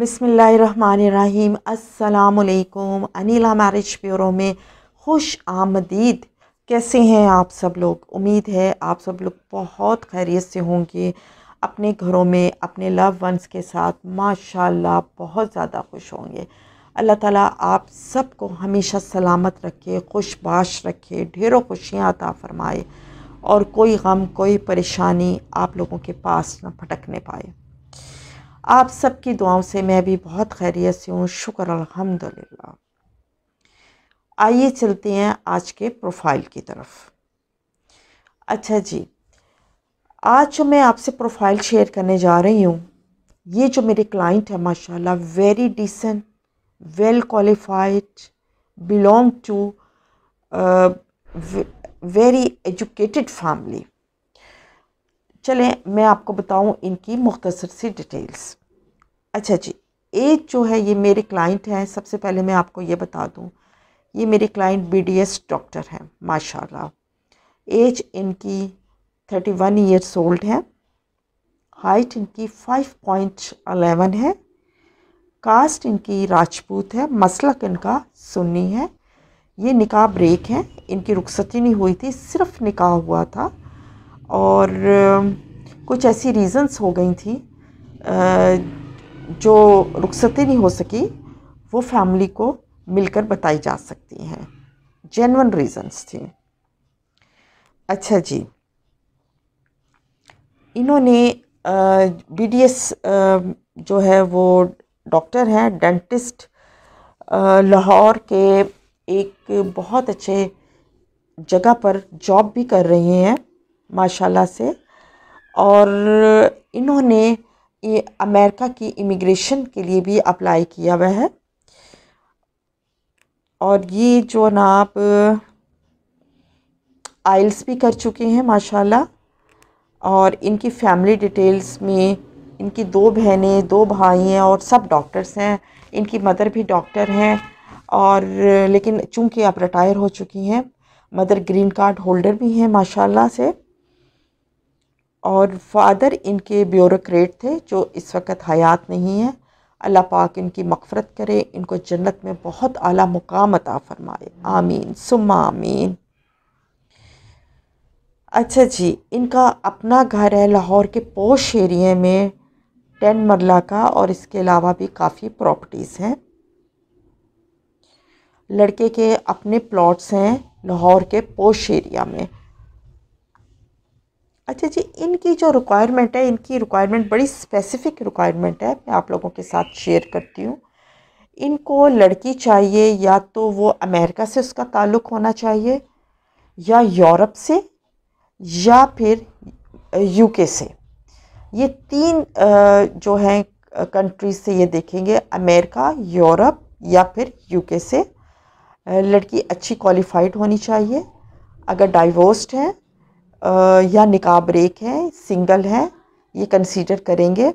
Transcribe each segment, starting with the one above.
बिसमीम अल्लाम Anila marriage bureau में खुश आमदीद कैसे हैं आप सब लोग उम्मीद है आप सब लोग बहुत खैरियत से होंगे अपने घरों में अपने लव वंस के साथ माशाल्लाह बहुत ज़्यादा खुश होंगे अल्लाह ताला आप सबको हमेशा सलामत रखे खुशबाश रखे ढेरों खुशियाँ अता फ़रमाए और कोई गम कोई परेशानी आप लोगों के पास ना भटकने पाए आप सबकी दुआओं से मैं भी बहुत खैरियत से हूँ शुक्र अल्हम्दुलिल्लाह आइए चलते हैं आज के प्रोफाइल की तरफ अच्छा जी आज जो मैं आपसे प्रोफाइल शेयर करने जा रही हूँ ये जो मेरे क्लाइंट है माशाल्लाह very decent well qualified belong to very educated family चलें मैं आपको बताऊं इनकी मुख्तसर सी डिटेल्स अच्छा जी एज जो है ये मेरे क्लाइंट हैं सबसे पहले मैं आपको ये बता दूं ये मेरे क्लाइंट बीडीएस डॉक्टर हैं माशाल्लाह एज इनकी थर्टी वन ईयर्स ओल्ड है हाइट इनकी फाइव पॉइंट अलेवन है कास्ट इनकी राजपूत है मसलक इनका सुन्नी है ये निकाह ब्रेक है इनकी रुखसती नहीं हुई थी सिर्फ निकाह हुआ था और कुछ ऐसी रीज़न्स हो गई थी जो रुखसती नहीं हो सकी वो फैमिली को मिलकर बताई जा सकती हैं जेनवन रीज़न्स थी अच्छा जी इन्होंने बीडीएस जो है वो डॉक्टर हैं डेंटिस्ट लाहौर के एक बहुत अच्छे जगह पर जॉब भी कर रहे हैं माशाल्लाह से और इन्होंने ये अमेरिका की इमिग्रेशन के लिए भी अप्लाई किया हुआ है और ये जो ना आप आइल्स भी कर चुके हैं माशाल्लाह और इनकी फैमिली डिटेल्स में इनकी दो बहनें दो भाई हैं और सब डॉक्टर्स हैं इनकी मदर भी डॉक्टर हैं और लेकिन चूंकि आप रिटायर हो चुकी हैं मदर ग्रीन कार्ड होल्डर भी हैं माशाल्लाह से और फादर इनके ब्यूरोक्रेट थे जो इस वक्त हयात नहीं हैं अल्लाह पाक इनकी मफ़रत करे इनको जन्नत में बहुत आला मुकाम अता फ़रमाए आमीन सुमा आमीन अच्छा जी इनका अपना घर है लाहौर के पोश एरिए में टेन मरला का और इसके अलावा भी काफ़ी प्रॉपर्टीज़ हैं लड़के के अपने प्लॉट्स हैं लाहौर के पोश एरिया में अच्छा जी इनकी जो रिक्वायरमेंट है इनकी रिक्वायरमेंट बड़ी स्पेसिफ़िक रिक्वायरमेंट है मैं आप लोगों के साथ शेयर करती हूँ इनको लड़की चाहिए या तो वो अमेरिका से उसका ताल्लुक़ होना चाहिए या यूरोप से या फिर यूके से ये तीन जो हैं कंट्रीज से ये देखेंगे अमेरिका यूरोप या फिर यूके से लड़की अच्छी क्वालिफाइड होनी चाहिए अगर डाइवोर्स्ड हैं या निकाब रेक है सिंगल है ये कंसीडर करेंगे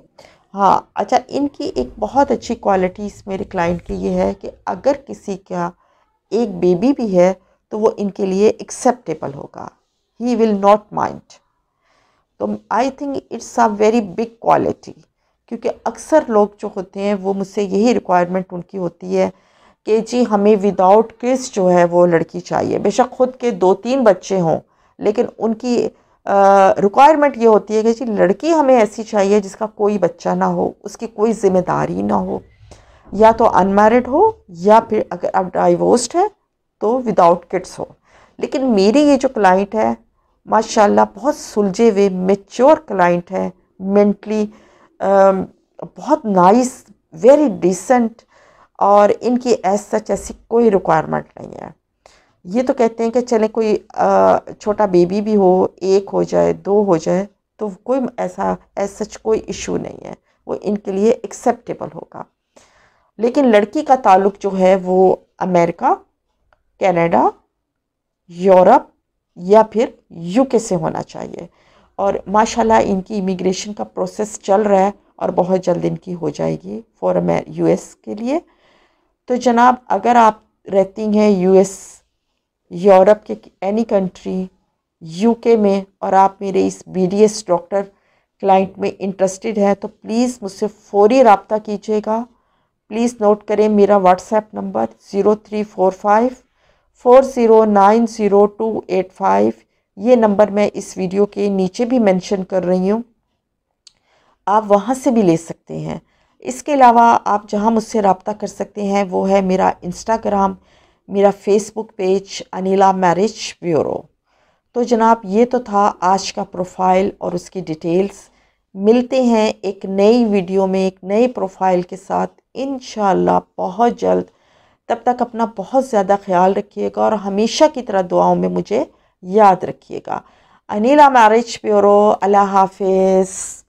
हाँ अच्छा इनकी एक बहुत अच्छी क्वालिटीज़ मेरे क्लाइंट की ये है कि अगर किसी का एक बेबी भी है तो वो इनके लिए एक्सेप्टेबल होगा ही विल नॉट माइंड तो I think it's a very big quality क्योंकि अक्सर लोग जो होते हैं वो मुझसे यही रिक्वायरमेंट उनकी होती है कि जी हमें विदाउट किस जो है वो लड़की चाहिए बेशक ख़ुद के दो तीन बच्चे हों लेकिन उनकी रिक्वायरमेंट ये होती है कि जी लड़की हमें ऐसी चाहिए जिसका कोई बच्चा ना हो उसकी कोई जिम्मेदारी ना हो या तो अनमेरिड हो या फिर अगर आप डाइवोर्स्ड हैं तो विदाउट किड्स हो लेकिन मेरी ये जो क्लाइंट है माशाल्लाह बहुत सुलझे हुए मेच्योर क्लाइंट है मेंटली बहुत नाइस वेरी डिसेंट और इनकी एज सच ऐसी कोई रिक्वायरमेंट नहीं है ये तो कहते हैं कि चले कोई छोटा बेबी भी हो एक हो जाए दो हो जाए तो कोई ऐसा ऐस सच कोई इशू नहीं है वो इनके लिए एक्सेप्टेबल होगा लेकिन लड़की का ताल्लुक जो है वो अमेरिका कनाडा यूरोप या फिर यूके से होना चाहिए और माशाल्लाह इनकी इमिग्रेशन का प्रोसेस चल रहा है और बहुत जल्द इनकी हो जाएगी फॉर यूएस के लिए तो जनाब अगर आप रहती हैं यूएस यूरोप के एनी कंट्री यूके में और आप मेरे इस बी डॉक्टर क्लाइंट में इंटरेस्टेड है तो प्लीज़ मुझसे फ़ौरी रबता कीजिएगा प्लीज़ नोट करें मेरा WhatsApp number zero three four five four zero nine zero two eight five ये नंबर मैं इस वीडियो के नीचे भी मेंशन कर रही हूँ आप वहाँ से भी ले सकते हैं इसके अलावा आप जहाँ मुझसे रबता कर सकते हैं वो है मेरा इंस्टाग्राम मेरा Facebook page Anila marriage bureau तो जनाब ये तो था आज का प्रोफाइल और उसकी डिटेल्स मिलते हैं एक नई वीडियो में एक नए प्रोफाइल के साथ इन बहुत जल्द तब तक अपना बहुत ज़्यादा ख्याल रखिएगा और हमेशा की तरह दुआओं में मुझे याद रखिएगा अनिला मैरिज ब्यूरो अल्लाह हाफिज़